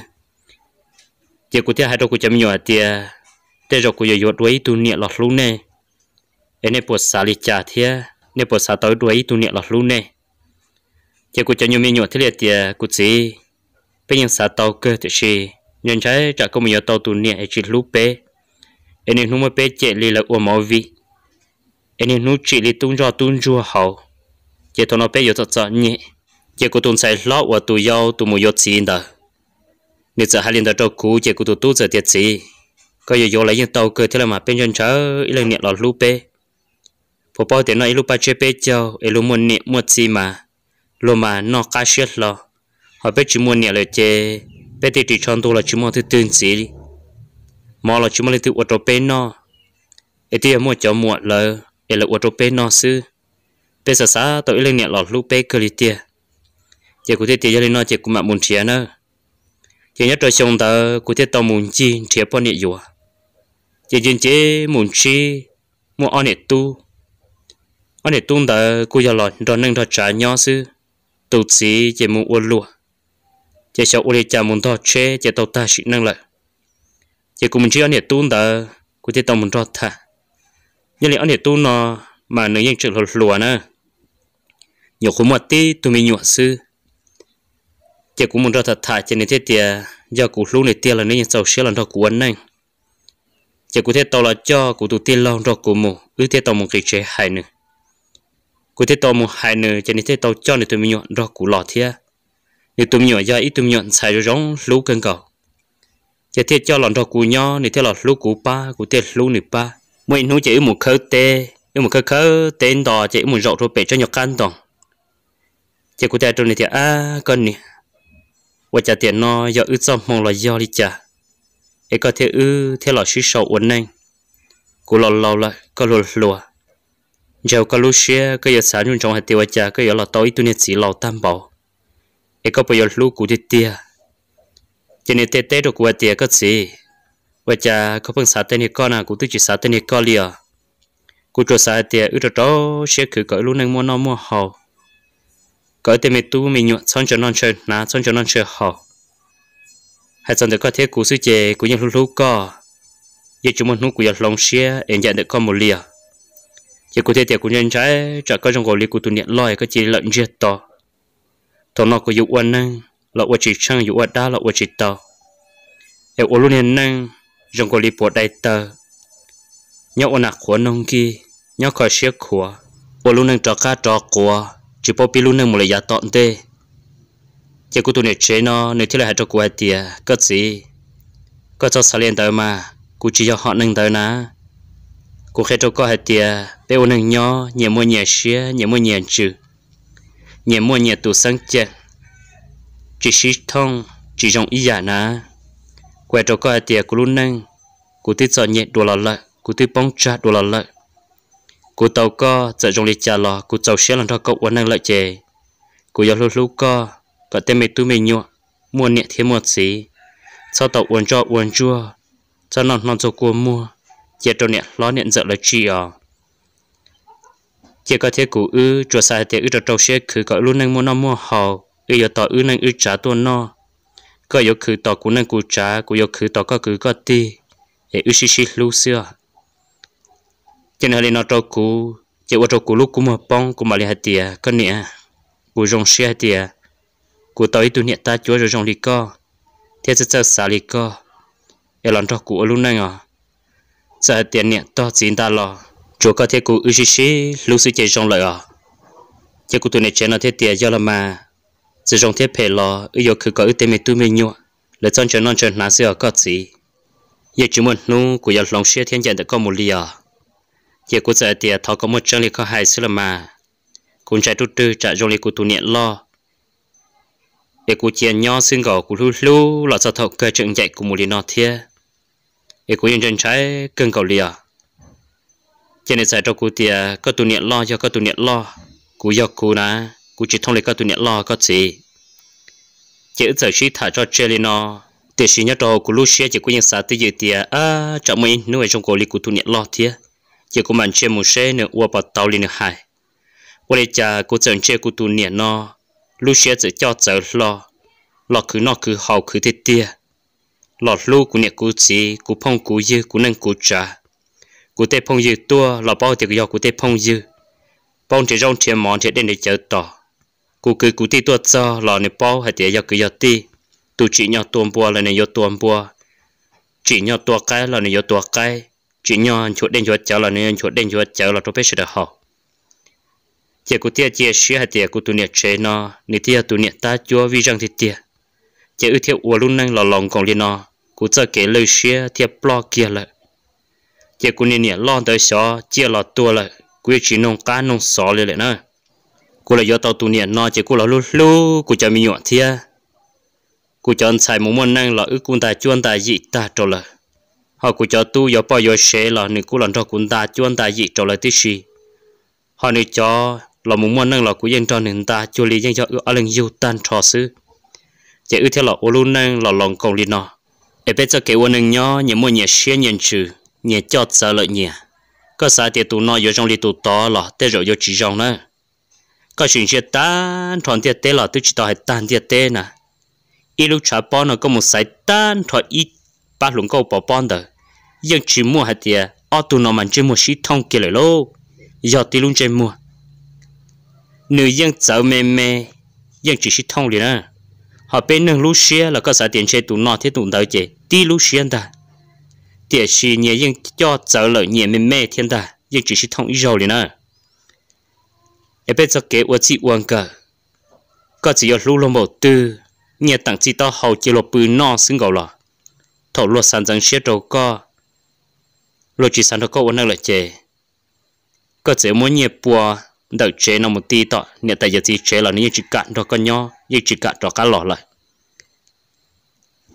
giờ cụ thiết hai đầu cụ chấm nhỏ thì để rồi cụ giờ giờ đuổi tu niệm lọt luôn nè em này bộ xã lịch trả thì nè bộ xã tới đuổi tu niệm lọt luôn nè giờ cụ chấm nhỏ mi nhỏ thế liệt thì cụ chỉ bây giờ xã tàu cơ thì chỉ nhân trái trả công nhiều tàu tu niệm chỉ lúc bé em này không mới bé chạy lì là uo máu vi anh em nuôi chỉ đi tung cho tung chua hậu giờ tôi nói bây giờ thật nhỉ giờ cô tung sai lót và tôi yêu tôi mua yêu chị đó nếu giờ hai linh đó cho cũ giờ cô tôi tu giờ tiếc, gì có giờ vô lấy những tàu cơ thế là mà bên chân chớ ít lần nhẹ lọt lúc bé phụ bao tiền nói lúc ba chơi bé cho ít lúc muốn nhẹ muốn gì mà lúc mà nó cá chết lo họ bé chỉ muốn nhẹ lời chơi bé thì chỉ chọn tôi là chỉ muốn thứ tương gì đi mà là chỉ muốn lấy thứ ở chỗ bé nó ít tiền mua cho mua lời để là ô tô pe nó sư pe sa sa tôi lên nhẹ lọt lúc pe cơ li tia chỉ có thể tia lên nó chỉ cũng mà muốn chia nữa chỉ nhất rồi xong ta có thể tao muốn chi chia bao nhiêu rồi chỉ riêng chế muốn chi muốn ăn nè tu ăn nè tu ta cô giờ lọt rồi nâng thật trả nhau sư tổ sĩ chỉ muốn uốn lùa chỉ sợ uốn chả muốn thọ chế chỉ tao ta chỉ nâng lại chỉ cũng chỉ ăn nè tu ta có thể tao muốn thọ thà như là anh để tu nó mà nó những chuyện lột lùa nè nhiều khu mặt tí tụi mình nhọ sư chỉ cũng muốn ra thật thà cho nên thế tiề do cụ lúc này tiề là nên giàu xe là đó của anh này chỉ cụ thế tao là cho cụ tụi tiền lo đó của mù ư thế tao một cái chế hại nữa cụ thế tao một hại nữa cho nên thế tao cho nên tụi mình nhọ đó của lọ thế nếu tụi mình nhọ do ít tụi mình nhọ xài rồi giống lú cần cầu chỉ thế cho lần đó cụ nhau nếu thế là lú cụ ba cụ thế lú nửa ba mỗi nụ chỉ một khâu tê một khâu khâu tên đó chỉ một rộng thôi, bể cho nhọc can đồng chỉ cụ thể trong này thì à con nè và trả tiền nó do ư trong mong là do đi chả. ấy có thể ư thế là suy sầu uốn nanh cụ lò lò là có lò lùa giờ có lúc xe có giờ sáng nhuận trong hạt tiêu chả, có giờ là tối tu nét chỉ lò tam bảo ấy có bây giờ lúc cụ đi tia cho nên tê tê được cụ hạt có gì và cha có phần xã tên hiệp con nào cũng tự chỉ xã tên hiệp con liền cụ cho xã tiệt ít cho đó sẽ cứ cởi luôn anh mua nó mua hầu cởi tiền mình tu mình nhuận xong cho non chơi ná xong cho non chơi hầu hay xong được có thế cú sư chế cụ nhận lúc lúc co giờ chúng mình cú nhận lòng xe em nhận được con một liền, giờ cú thế tiệt cú nhận trái trả coi trong gò lì cú tu niệm loi có chỉ lợn giết to thằng nó có dụ anh năng lọ qua chỉ chăng dụ anh đa lọ qua chỉ tao em ôn luôn năng rong cô li bộ đại tờ nhau ôn ạc của nông kia nhau khỏi xiếc của bộ luôn nâng trò cá trò của chỉ bộ pi luôn nâng một lời giả tọn tê chỉ có tụi nè chế nó nếu thế là hai trò của tiề cất gì có cho xả lên tới mà cô chỉ cho họ nâng tới ná cô khai trò có hai tiề bé ôn nâng nhau nhẹ mua nhẹ xía nhẹ mua nhẹ trừ nhẹ mua nhẹ tụ sáng chè chỉ xí thông chỉ rong ý giả ná quẹt cho coi tiệt của luôn năng cú thích sợ nhẹ đồ lò lợi cú thích bóng cha đồ lò lợi cú tàu co sợ trong liệt trà lò cú tàu xe lần cho cậu quán năng lợi chè, cú giáo lúc lúc co cả tên mình túi mình nhọ mua nhẹ thêm một xí sau tàu uốn cho uốn chua cho non non cho cua mua chia cho nhẹ ló nhẹ dợ là chi ở, chia có thế cụ ư chùa sai thế ư cho tàu xe cứ gọi luôn năng mua nó mua hầu ư giờ tàu ư năng ư trả tuôn no có yếu khử tỏ của năng của trá của yếu khử tỏ có cứ có ti để ưu xí lưu xưa cho nên nó trâu cú chỉ qua trâu cú lúc cú mà bông cú mà hạt tiề có nè cú rong xí hạt tiề cú tới tu nè ta chúa rồi rong đi co thế sẽ sẽ xả đi co để làm trâu cú lúc này à giờ tiền nè to chín ta lo chúa có thể cú ưu xí xí lưu xí chỉ rong lại à chỉ cú tu nè chén nó thế tiề do là sự trong thiết phải lo ưu yêu cứ có ưu tế mê tu mê nhua lựa chọn cho non cho nà sữa có gì yêu chúng mình nu của yêu lòng xe thiên nhận được có một lý à giờ của giờ thì thọ có một chân lý có hai sữa mà cũng chạy tu tư chạy dòng lý của tu niệm lo yêu của chia nhau xuyên gò của lu lu lọ sao thọ cơ trận dạy của một lý nọ thiê để của nhân chân trái cơn cầu lý à cho nên giải cho cụ thì có tu niệm lo cho có tu niệm lo cụ yêu cụ ná cụ chỉ thông lấy có tu niệm lo có gì chỉ giờ chỉ thả cho Jelino tiền sĩ nhớ đồ của Lucia chỉ có những xã tư dự tiệt à chậm mình nuôi trong cổ li của thu nhận lo thiệt chỉ có màn chơi một xe nữa qua bọt tàu lên nữa hai qua đây cha của chồng chơi của thu nhận nó Lucia chỉ cho chở lo lo cứ nó cứ hậu cứ thế tiệt lọt lu của nhận của chị của phong của dư của nâng của trà của tê phong dư tua là bao tiệc do của tê phong dư phong tiền rong tiền món tiền đến để chờ tỏ cú cứ cú ti tuột cho lò này bao hay tiếc giờ cứ giờ ti tu chỉ nhau tuôn bùa là này giờ tuôn bùa chỉ nhau tua cái là này giờ tua cái chỉ nhau chuột đen chuột chảo là này chuột đen chuột chảo là tôi biết sự đó học tiếc cú tiếc tiếc sửa hay tiếc cú tu niệm chế nó nị tiếc tu niệm ta chúa vi rằng thì tiếc tiếc ưu tiếc uo luôn năng lò lòng còn liền nó cú cho kể lời sửa tiếc lo kia lại tiếc cú niệm lo tới xó chia lò tua lại quy chỉ nông cá nông xó liền lại nữa cô là do tàu tù niệm nói chỉ cô là lu lu cô cho mình nhọn thia cô cho anh xài một món năng là ước quân ta chuan ta dị ta trở lại họ cô cho tu do bao giờ sẽ là nữ cô làm cho quân ta chuan ta dị trở lại tí gì họ nữ cho là một món năng là cô dân cho nữ ta cho lý dân cho ước anh yêu tan trò xứ chỉ ước theo là ô luôn năng là lòng cầu lý nọ ở biết cho cái ô năng nhỏ nhớ mua nhẹ xe nhận trừ nhẹ cho sợ lợi nhẹ có sao thì tu nói do trong lý tu to là thế rồi do chỉ trong nữa có chuyện gì tan thọn tiệt tế là tôi chỉ đòi hay tan tiệt tế nè ít lúc trả bón nó có một sải tan thọ ít ba luôn câu bỏ bón đó nhưng chỉ mua hạt tiệt ở tù nó mình chỉ mua xí thông kia lại lô giờ thì luôn chơi mua nếu dân sợ mè mè, dân chỉ xí thông liền à họ bên nâng lúa xia là có sải tiền chơi tù nó thì tụ đợi chơi tí lúa xia ta tiệt xì nhẹ dân cho sợ lợi nhẹ mè mè thiên ta dân chỉ xí thông ít rồi liền à em bây cho kế ua chị uống cả có chỉ ở lưu lô một tư nhà tặng chị to hầu chỉ lột bự no xứng gầu lọ thổ lô sản rằng xe đầu co lô chỉ sản đầu co uống năng là chè có chỉ muốn nhẹ bùa đợi chế nằm một tí tọ nhà tại giờ chỉ chế là nếu chỉ cạn đó con nho như chỉ cạn đó cá lọ lại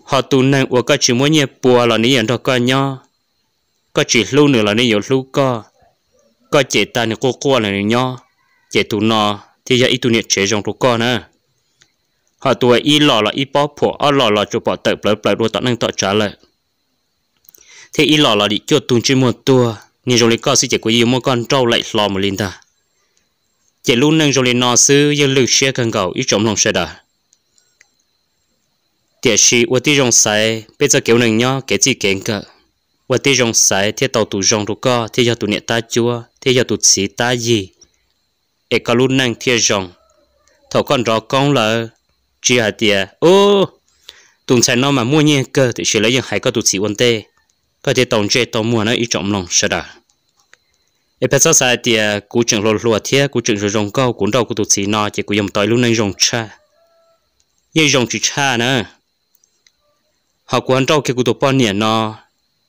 họ tu năng uống có chỉ muốn nhẹ bùa là nếu đó con nho có chỉ lưu nữa là nếu lưu co có chỉ ta nếu cô cô là nếu nho chế tu nó thì giờ ít tụ nhiệt chế trong tu co nữa họ tụ y lò là y bỏ phổ ở lò là chụp bỏ tờ bờ bờ đua tọt năng tọt trả lời thế y lò là đi cho tu chỉ một tu nhưng rồi co sự chế của yêu một con trâu lại lò một linh ta chế luôn năng rồi nó sư giờ lưu xe cần cầu ít trong lòng xe đã địa sĩ ở tí rong sai bây giờ kiểu này nhá cái gì kiện cả ở tí trong sai thì tàu tụ trong tu co thì giờ tụ nhẹ ta chúa thì giờ tụ sĩ ta gì e cả luôn năng thiệt rộng thầu con rõ con là chi hà tiền ô tụng sai nó mà mua nhiên cơ thì sẽ lấy những hai cái tụ sĩ vấn tê, có thể tổng chế tổng mua nó ít trọng lòng sợ đó e phải giờ sai tiền cú chừng lột lụa thiệt cú chừng rồi rồng câu cuốn đầu của tụ sĩ nó chỉ cú dùng tới luôn năng rồng cha Yêu rồng chỉ cha nữa họ cuốn đầu kia cú tụ bao nhiêu nó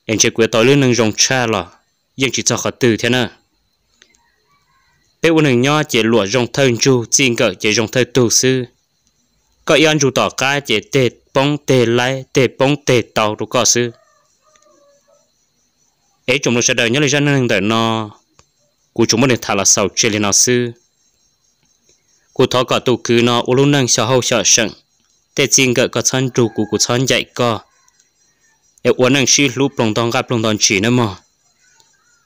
em chỉ cú tới luôn năng rồng cha là nhưng chỉ cho họ từ thế nữa bé u nương nho chỉ lụa rong thân chu xin cỡ chỉ rong thân tu sư có yên chu tỏ cá chỉ tê bóng tê lai tê bóng tê tàu đủ có sư ấy chúng nó sẽ đợi nhớ lời dân nương đợi nó cụ chúng mình thà là sau chỉ lên nó sư cụ thọ cả tu cứ nó u nương sợ hậu sợ sững tê xin cỡ có thân chu cụ cụ thân dạy co ấy u nương sư lúc lòng tông gặp lòng tông chỉ nữa mà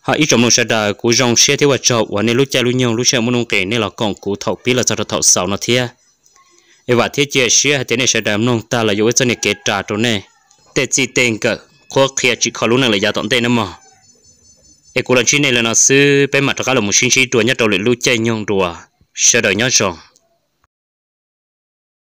họ ít trong lòng sẽ đời cú rong xe thế và trậu và nên lúc chạy lúc nhau lúc xe muốn nông kể nên là còn cú thầu pí là sao thầu sáu nó thia e và thế chia xe thì nên sẽ đời nông ta là yếu cho nên kể trả chỗ này tệ chỉ tiền cả khó kia chỉ khó lúc này là giá tận tiền mà e cú lần chuyện này là nó sư bên mặt các là một sinh sĩ đùa nhất đầu luyện lúc cha nhung đùa sẽ đời nhớ rồi